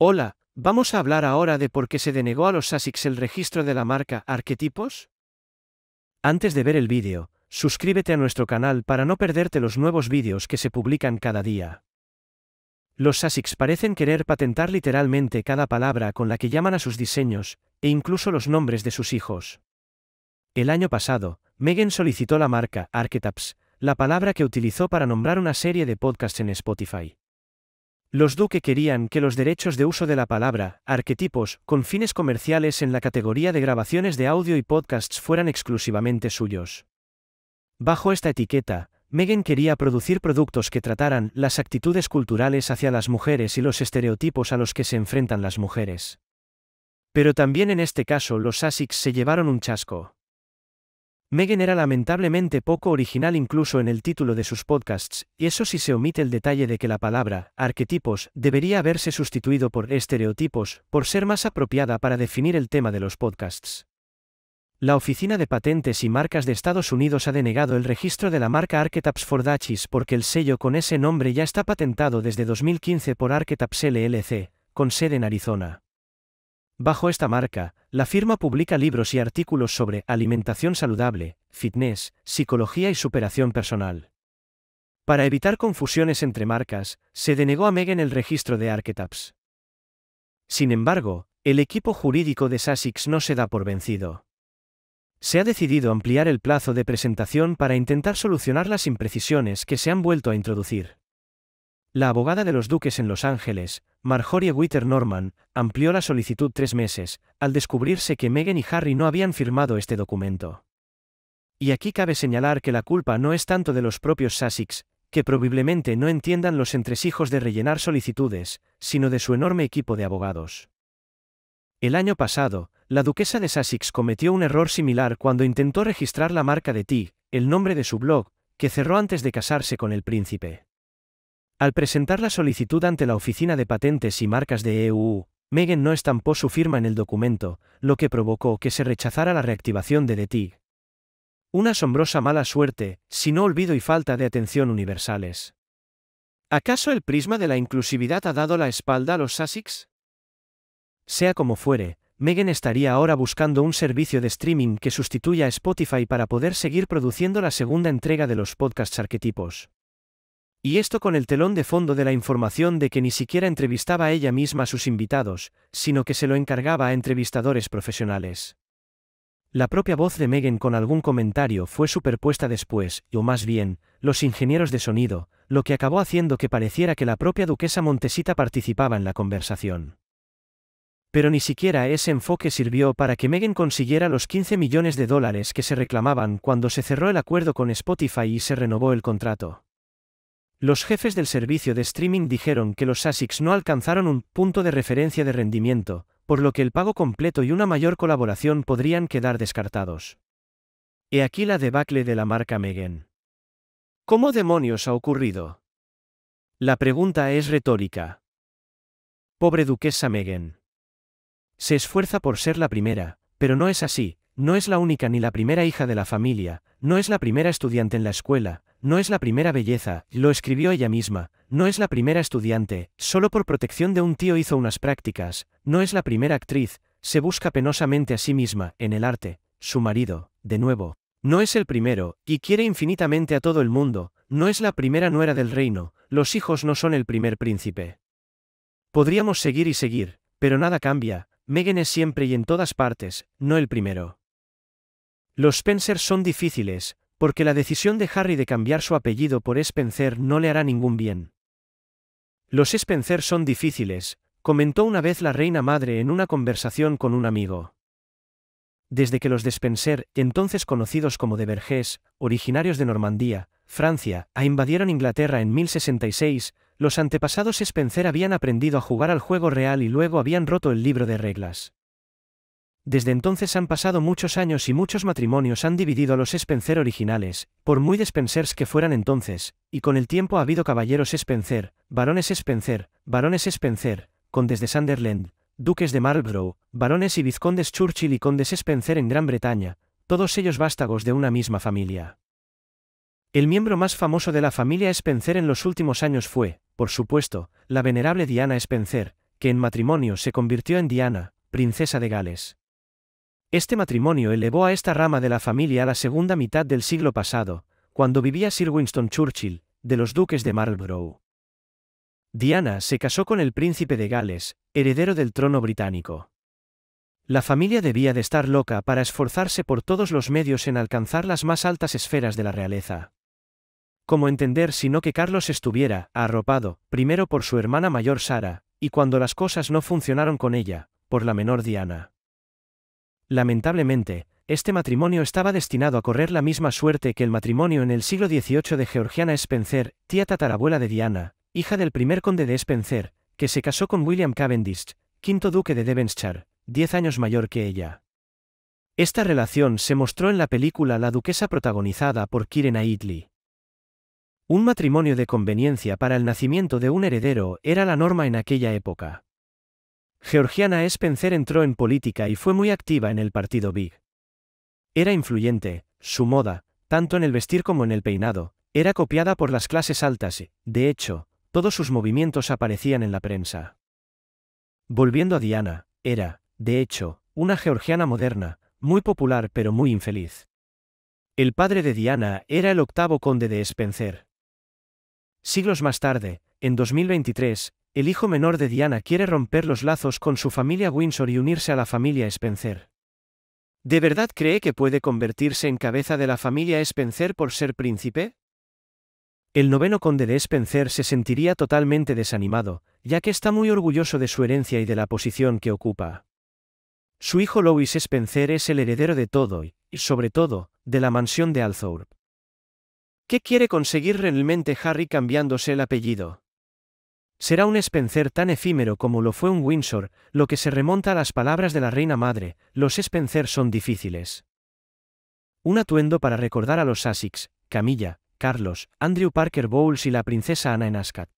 Hola, vamos a hablar ahora de por qué se denegó a los ASICs el registro de la marca Arquetipos. Antes de ver el vídeo, suscríbete a nuestro canal para no perderte los nuevos vídeos que se publican cada día. Los ASICs parecen querer patentar literalmente cada palabra con la que llaman a sus diseños, e incluso los nombres de sus hijos. El año pasado, Megan solicitó la marca Arquetaps, la palabra que utilizó para nombrar una serie de podcasts en Spotify. Los Duque querían que los derechos de uso de la palabra, arquetipos, con fines comerciales en la categoría de grabaciones de audio y podcasts fueran exclusivamente suyos. Bajo esta etiqueta, Megan quería producir productos que trataran las actitudes culturales hacia las mujeres y los estereotipos a los que se enfrentan las mujeres. Pero también en este caso los ASICs se llevaron un chasco. Megan era lamentablemente poco original incluso en el título de sus podcasts, y eso si se omite el detalle de que la palabra arquetipos debería haberse sustituido por estereotipos, por ser más apropiada para definir el tema de los podcasts. La Oficina de Patentes y Marcas de Estados Unidos ha denegado el registro de la marca Archetypes for Dachis porque el sello con ese nombre ya está patentado desde 2015 por Archetypes LLC, con sede en Arizona. Bajo esta marca, la firma publica libros y artículos sobre alimentación saludable, fitness, psicología y superación personal. Para evitar confusiones entre marcas, se denegó a Megan el registro de Arquetaps. Sin embargo, el equipo jurídico de Sussex no se da por vencido. Se ha decidido ampliar el plazo de presentación para intentar solucionar las imprecisiones que se han vuelto a introducir. La abogada de los duques en Los Ángeles, Marjorie Witter Norman, amplió la solicitud tres meses, al descubrirse que Meghan y Harry no habían firmado este documento. Y aquí cabe señalar que la culpa no es tanto de los propios Sussex, que probablemente no entiendan los entresijos de rellenar solicitudes, sino de su enorme equipo de abogados. El año pasado, la duquesa de Sussex cometió un error similar cuando intentó registrar la marca de T, el nombre de su blog, que cerró antes de casarse con el príncipe. Al presentar la solicitud ante la Oficina de Patentes y Marcas de EU, Megan no estampó su firma en el documento, lo que provocó que se rechazara la reactivación de TIG. Una asombrosa mala suerte, si no olvido y falta de atención universales. ¿Acaso el prisma de la inclusividad ha dado la espalda a los ASICs? Sea como fuere, Megan estaría ahora buscando un servicio de streaming que sustituya a Spotify para poder seguir produciendo la segunda entrega de los podcasts arquetipos. Y esto con el telón de fondo de la información de que ni siquiera entrevistaba ella misma a sus invitados, sino que se lo encargaba a entrevistadores profesionales. La propia voz de Megan con algún comentario fue superpuesta después, o más bien, los ingenieros de sonido, lo que acabó haciendo que pareciera que la propia duquesa Montesita participaba en la conversación. Pero ni siquiera ese enfoque sirvió para que Megan consiguiera los 15 millones de dólares que se reclamaban cuando se cerró el acuerdo con Spotify y se renovó el contrato. Los jefes del servicio de streaming dijeron que los ASICs no alcanzaron un punto de referencia de rendimiento, por lo que el pago completo y una mayor colaboración podrían quedar descartados. He aquí la debacle de la marca Megan. ¿Cómo demonios ha ocurrido? La pregunta es retórica. Pobre duquesa Megan. Se esfuerza por ser la primera, pero no es así, no es la única ni la primera hija de la familia, no es la primera estudiante en la escuela, no es la primera belleza, lo escribió ella misma, no es la primera estudiante, solo por protección de un tío hizo unas prácticas, no es la primera actriz, se busca penosamente a sí misma, en el arte, su marido, de nuevo, no es el primero, y quiere infinitamente a todo el mundo, no es la primera nuera del reino, los hijos no son el primer príncipe. Podríamos seguir y seguir, pero nada cambia, Megan es siempre y en todas partes, no el primero. Los Spencer son difíciles, porque la decisión de Harry de cambiar su apellido por Spencer no le hará ningún bien. Los Spencer son difíciles, comentó una vez la reina madre en una conversación con un amigo. Desde que los de Spencer, entonces conocidos como de Vergés, originarios de Normandía, Francia, a invadieron Inglaterra en 1066, los antepasados Spencer habían aprendido a jugar al juego real y luego habían roto el libro de reglas. Desde entonces han pasado muchos años y muchos matrimonios han dividido a los Spencer originales, por muy despensers que fueran entonces, y con el tiempo ha habido caballeros Spencer, varones Spencer, varones Spencer, condes de Sunderland, duques de Marlborough, varones y vizcondes Churchill y condes Spencer en Gran Bretaña, todos ellos vástagos de una misma familia. El miembro más famoso de la familia Spencer en los últimos años fue, por supuesto, la venerable Diana Spencer, que en matrimonio se convirtió en Diana, princesa de Gales. Este matrimonio elevó a esta rama de la familia a la segunda mitad del siglo pasado, cuando vivía Sir Winston Churchill, de los duques de Marlborough. Diana se casó con el príncipe de Gales, heredero del trono británico. La familia debía de estar loca para esforzarse por todos los medios en alcanzar las más altas esferas de la realeza. Como entender si no que Carlos estuviera arropado, primero por su hermana mayor Sara, y cuando las cosas no funcionaron con ella, por la menor Diana? Lamentablemente, este matrimonio estaba destinado a correr la misma suerte que el matrimonio en el siglo XVIII de Georgiana Spencer, tía tatarabuela de Diana, hija del primer conde de Spencer, que se casó con William Cavendish, quinto duque de Devonshire, diez años mayor que ella. Esta relación se mostró en la película La duquesa protagonizada por Kirena Aitli. Un matrimonio de conveniencia para el nacimiento de un heredero era la norma en aquella época. Georgiana Spencer entró en política y fue muy activa en el partido Big. Era influyente, su moda, tanto en el vestir como en el peinado, era copiada por las clases altas y, de hecho, todos sus movimientos aparecían en la prensa. Volviendo a Diana, era, de hecho, una georgiana moderna, muy popular pero muy infeliz. El padre de Diana era el octavo conde de Spencer. Siglos más tarde, en 2023, el hijo menor de Diana quiere romper los lazos con su familia Windsor y unirse a la familia Spencer. ¿De verdad cree que puede convertirse en cabeza de la familia Spencer por ser príncipe? El noveno conde de Spencer se sentiría totalmente desanimado, ya que está muy orgulloso de su herencia y de la posición que ocupa. Su hijo Louis Spencer es el heredero de todo y, sobre todo, de la mansión de Althorpe. ¿Qué quiere conseguir realmente Harry cambiándose el apellido? Será un Spencer tan efímero como lo fue un Windsor, lo que se remonta a las palabras de la reina madre, los Spencer son difíciles. Un atuendo para recordar a los Sussex, Camilla, Carlos, Andrew Parker Bowles y la princesa Ana en Ascot.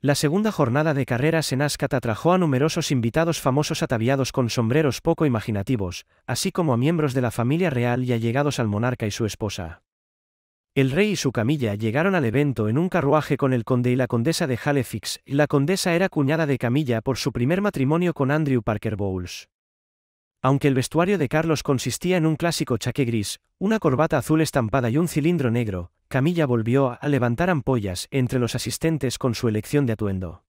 La segunda jornada de carreras en Ascot atrajo a numerosos invitados famosos ataviados con sombreros poco imaginativos, así como a miembros de la familia real y allegados al monarca y su esposa. El rey y su camilla llegaron al evento en un carruaje con el conde y la condesa de Halifax, y la condesa era cuñada de Camilla por su primer matrimonio con Andrew Parker Bowles. Aunque el vestuario de Carlos consistía en un clásico chaqué gris, una corbata azul estampada y un cilindro negro, Camilla volvió a levantar ampollas entre los asistentes con su elección de atuendo.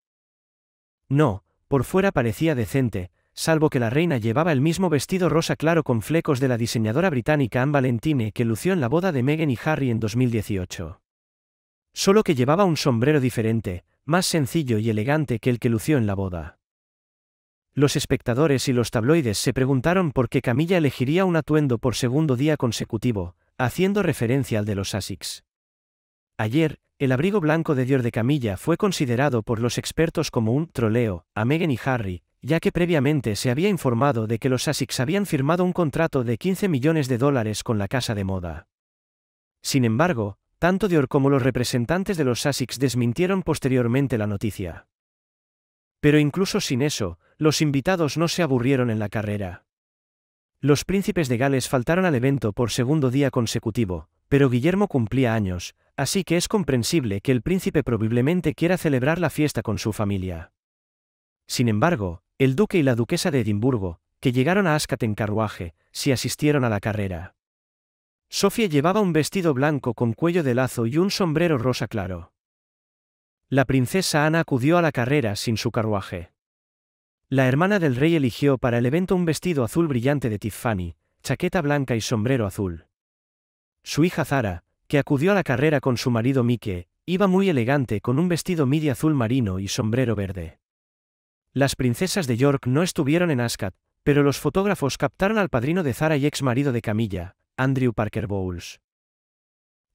No, por fuera parecía decente, salvo que la reina llevaba el mismo vestido rosa claro con flecos de la diseñadora británica Anne Valentine que lució en la boda de Meghan y Harry en 2018. Solo que llevaba un sombrero diferente, más sencillo y elegante que el que lució en la boda. Los espectadores y los tabloides se preguntaron por qué Camilla elegiría un atuendo por segundo día consecutivo, haciendo referencia al de los Asics. Ayer, el abrigo blanco de Dior de Camilla fue considerado por los expertos como un troleo a Meghan y Harry, ya que previamente se había informado de que los Asics habían firmado un contrato de 15 millones de dólares con la casa de moda. Sin embargo, tanto Dior como los representantes de los Asics desmintieron posteriormente la noticia. Pero incluso sin eso, los invitados no se aburrieron en la carrera. Los príncipes de Gales faltaron al evento por segundo día consecutivo, pero Guillermo cumplía años, así que es comprensible que el príncipe probablemente quiera celebrar la fiesta con su familia. Sin embargo, el duque y la duquesa de Edimburgo, que llegaron a Áscate en carruaje, si asistieron a la carrera. Sofía llevaba un vestido blanco con cuello de lazo y un sombrero rosa claro. La princesa Ana acudió a la carrera sin su carruaje. La hermana del rey eligió para el evento un vestido azul brillante de Tiffany, chaqueta blanca y sombrero azul. Su hija Zara, que acudió a la carrera con su marido Mike, iba muy elegante con un vestido midi azul marino y sombrero verde. Las princesas de York no estuvieron en Ascot, pero los fotógrafos captaron al padrino de Zara y ex marido de Camilla, Andrew Parker Bowles.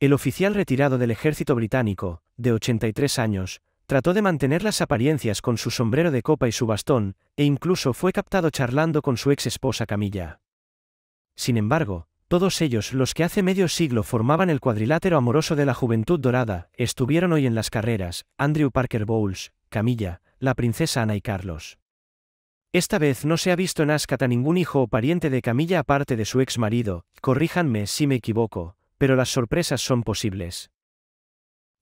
El oficial retirado del ejército británico, de 83 años, trató de mantener las apariencias con su sombrero de copa y su bastón, e incluso fue captado charlando con su ex esposa Camilla. Sin embargo, todos ellos los que hace medio siglo formaban el cuadrilátero amoroso de la juventud dorada, estuvieron hoy en las carreras, Andrew Parker Bowles, Camilla, la princesa Ana y Carlos. Esta vez no se ha visto en Ascata ningún hijo o pariente de Camilla aparte de su ex marido, corríjanme si me equivoco, pero las sorpresas son posibles.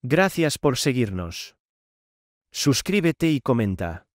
Gracias por seguirnos. Suscríbete y comenta.